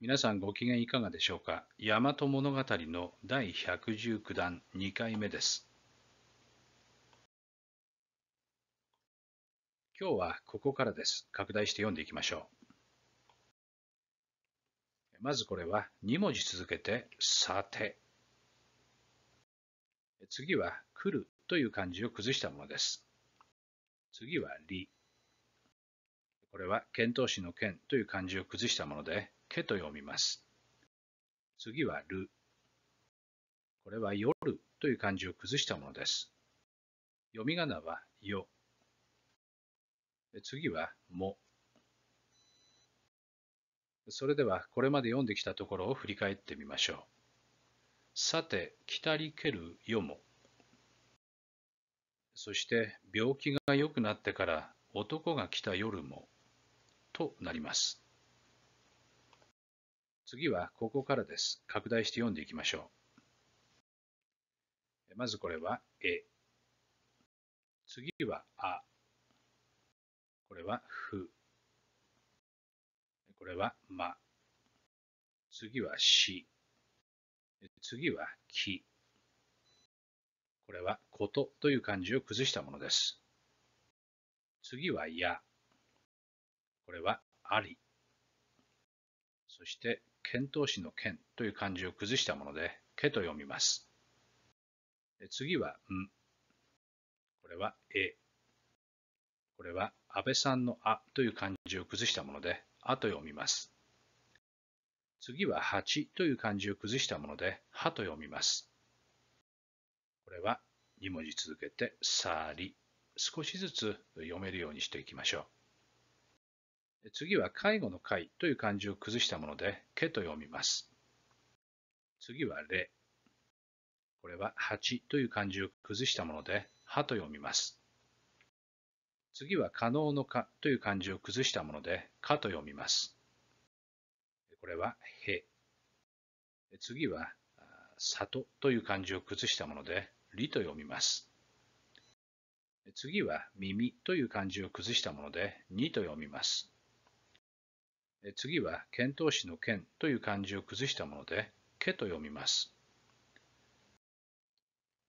皆さんご機嫌いかがでしょうか大和物語の第119弾2回目です。今日はここからです。拡大して読んでいきましょう。まずこれは2文字続けて、さて。次は、来るという漢字を崩したものです。次は、り。これは、遣唐使の遣」という漢字を崩したもので、けと読みます。次はる。これは夜という漢字を崩したものです。読み仮名はよ。次はも。それではこれまで読んできたところを振り返ってみましょう。さて、来たりけるよも。そして病気が良くなってから男が来た夜もとなります。次はここからです。拡大して読んでいきましょう。まずこれは、え。次は、あ。これは、ふ。これは、ま。次は、し。次は、き。これは、ことという漢字を崩したものです。次は、や。これは、あり。そして、遣唐使の遣という漢字を崩したもので、けと読みます。次は、ん。これは、え。これは、安倍さんのあという漢字を崩したもので、あと読みます。次は、八という漢字を崩したもので、はと読みます。これは、2文字続けて、さり。少しずつ読めるようにしていきましょう。次は介護の介という漢字を崩したもので、けと読みます。次はれ。これは8という漢字を崩したもので、はと読みます。次は可能のかという漢字を崩したもので、かと読みます。これはへ。次は里という漢字を崩したもので、りと読みます。次は耳という漢字を崩したもので、にと読みます。次は遣唐使の剣という漢字を崩したもので、けと読みます。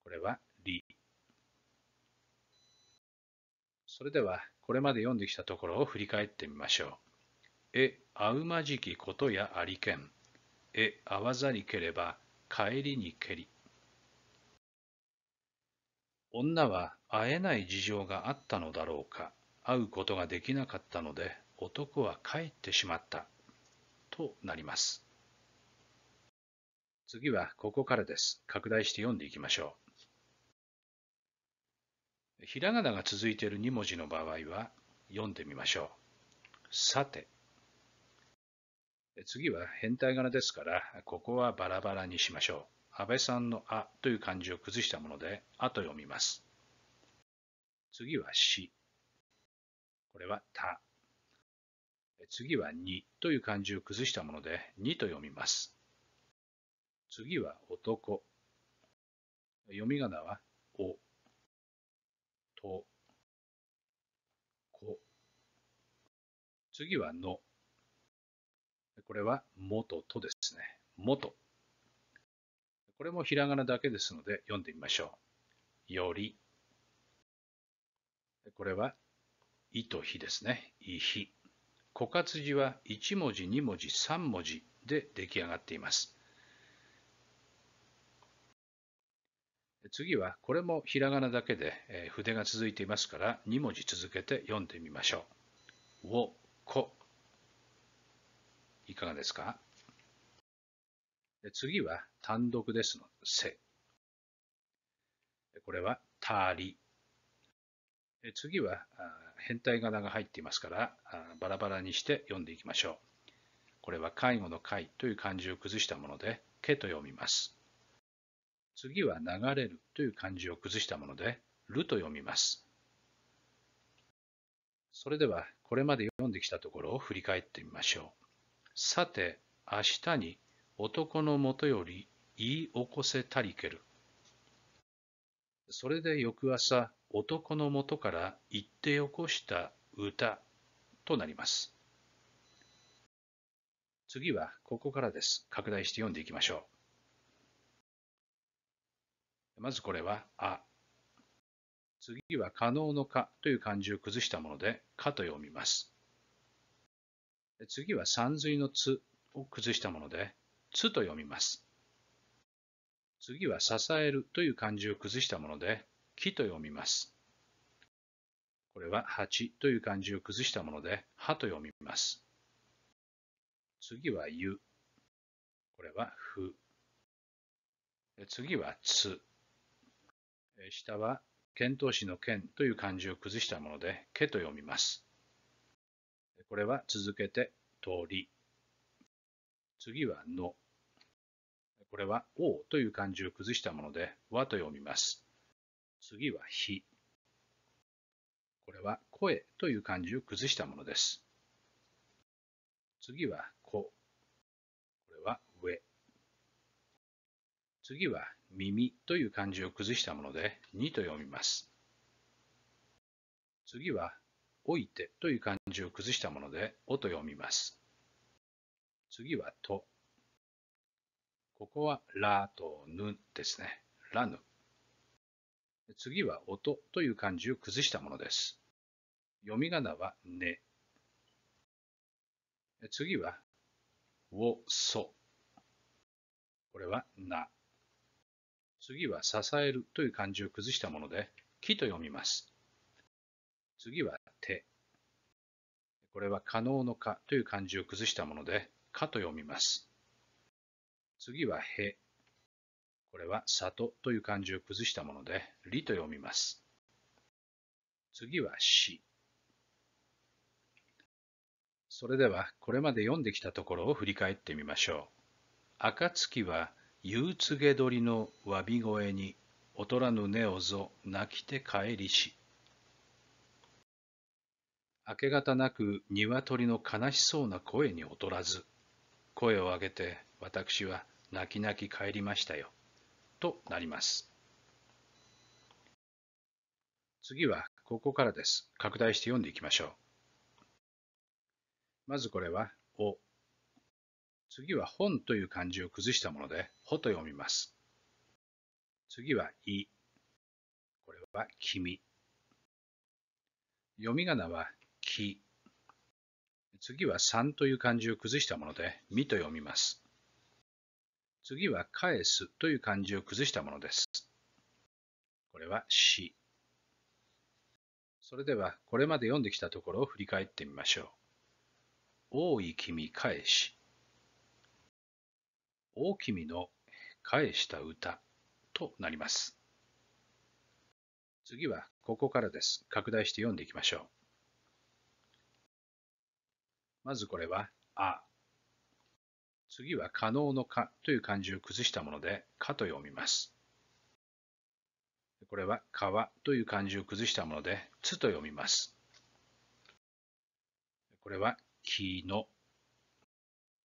これは、り。それでは、これまで読んできたところを振り返ってみましょう。え、あうまじきことやありけん。え、あわざりければ、帰りにけり。女は会えない事情があったのだろうか。会うことができなかったので男は帰ってしまったとなります。次はここからです。拡大して読んでいきましょう。ひらがなが続いている2文字の場合は読んでみましょう。さて。次は変態仮名ですから、ここはバラバラにしましょう。安倍さんのあという漢字を崩したもので、あと読みます。次はし。これはた。次はにという漢字を崩したもので、にと読みます。次は男。読み仮名は、お、と、こ。次はの。これは、もととですね。もと。これもひらがなだけですので、読んでみましょう。より。これは、いとひですね。いひ。枯渇字は1文字、2文字、3文字で出来上がっています。次は、これもひらがなだけで、筆が続いていますから、2文字続けて読んでみましょう。お、こ。いかがですか次は単独ですのせ。これはたり。次は変態仮名が入っていますからバラバラにして読んでいきましょう。これは介護の介という漢字を崩したもので、けと読みます。次は流れるという漢字を崩したもので、ると読みます。それでは、これまで読んできたところを振り返ってみましょう。さて、明日に男のもとより言い起こせたりけるそれで翌朝、男のもとから言ってよこした歌となります。次はここからです。拡大して読んでいきましょう。まずこれは、あ。次は可能のかという漢字を崩したもので、かと読みます。次は三髄のつを崩したもので、つと読みます。次は支えるという漢字を崩したもので、木と読みます。これは八という漢字を崩したもので、歯と読みます。次は湯。これはふ。次はつ。下は遣唐使の剣という漢字を崩したもので、けと読みます。これは続けて、通り。次はの。これは、おという漢字を崩したもので、和と読みます。次は、ひ。これは、声という漢字を崩したものです。次は、こ。これは、上。次は、耳という漢字を崩したもので、にと読みます。次は、おいてという漢字を崩したもので、おと読みます。次は、と。ここはラとヌですね。ラヌ。次は音という漢字を崩したものです。読み仮名はね。次は、を、そ。これはな。次は支えるという漢字を崩したもので、木と読みます。次は手。これは可能の可という漢字を崩したもので、かと読みます。次はへ。これは里という漢字を崩したもので、りと読みます。次はし。それでは、これまで読んできたところを振り返ってみましょう。暁は夕告げ鳥の詫び声に、劣らぬ根をぞ泣きて帰りし。明け方なく鶏の悲しそうな声に劣らず、声を上げて私は泣き泣き帰りましたよ。となります。次はここからです。拡大して読んでいきましょう。まずこれは、お。次は本という漢字を崩したもので、ほと読みます。次は、い。これは、君。読み仮名は、き。次は、三という漢字を崩したもので、みと読みます。次は返すという漢字を崩したものです。これはし。それではこれまで読んできたところを振り返ってみましょう。大い君返し。大君の返した歌となります。次はここからです。拡大して読んでいきましょう。まずこれは、あ。次は可能のかという漢字を崩したもので、かと読みます。これは川という漢字を崩したもので、つと読みます。これは木の。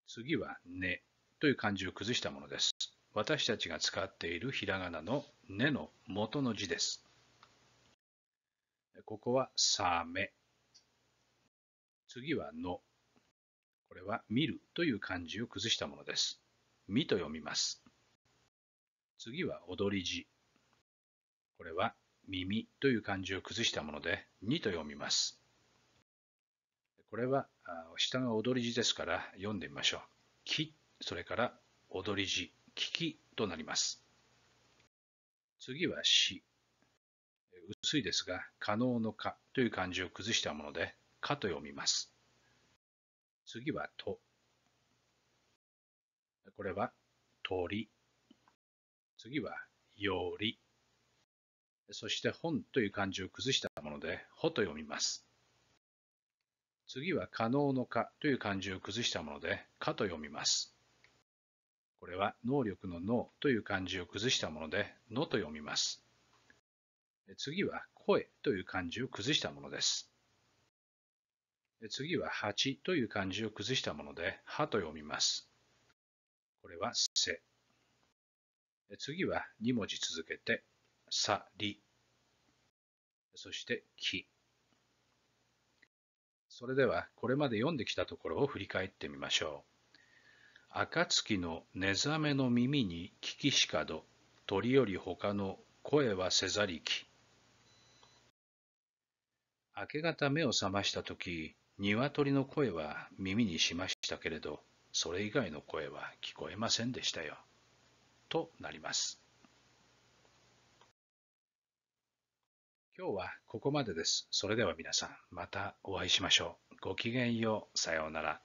次はねという漢字を崩したものです。私たちが使っているひらがなのねの元の字です。ここはさめ。次はの。これは見るという漢字を崩したものです。見と読みます。次は踊り字。これは耳という漢字を崩したもので、にと読みます。これは下が踊り字ですから読んでみましょう。き、それから踊り字、ききとなります。次はし。薄いですが、可能のかという漢字を崩したもので、かと読みます。次はと。これは鳥。次はより。そして本という漢字を崩したもので、ほと読みます。次は可能のかという漢字を崩したもので、かと読みます。これは能力のの」という漢字を崩したもので、のと読みます。次は声という漢字を崩したものです。次は八という漢字を崩したもので、はと読みます。これはせ。次は2文字続けて、さり。そして、き。それでは、これまで読んできたところを振り返ってみましょう。暁の寝覚めの耳に聞きしかど、鳥より他の声はせざりき。明け方目を覚ましたとき、鶏の声は耳にしましたけれど、それ以外の声は聞こえませんでしたよ。となります。今日はここまでです。それでは皆さん、またお会いしましょう。ごきげんよう。さようなら。